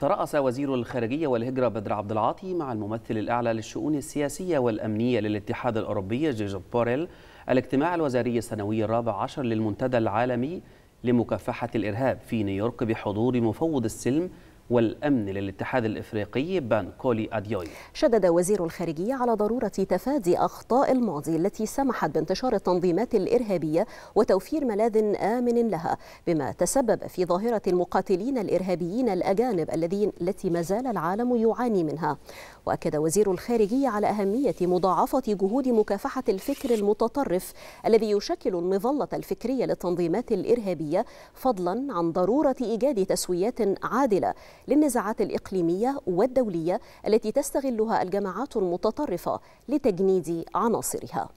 ترأس وزير الخارجية والهجرة بدر عبد العاطي مع الممثل الأعلى للشؤون السياسية والأمنية للاتحاد الأوروبي جيجوب بوريل الاجتماع الوزاري السنوي الرابع عشر للمنتدى العالمي لمكافحة الإرهاب في نيويورك بحضور مفوض السلم والأمن للاتحاد الإفريقي بانكولي أديوي شدد وزير الخارجية على ضرورة تفادي أخطاء الماضي التي سمحت بانتشار التنظيمات الإرهابية وتوفير ملاذ آمن لها بما تسبب في ظاهرة المقاتلين الإرهابيين الأجانب الذين التي ما زال العالم يعاني منها وأكد وزير الخارجية على أهمية مضاعفة جهود مكافحة الفكر المتطرف الذي يشكل المظلة الفكرية للتنظيمات الإرهابية فضلا عن ضرورة إيجاد تسويات عادلة للنزاعات الإقليمية والدولية التي تستغلها الجماعات المتطرفة لتجنيد عناصرها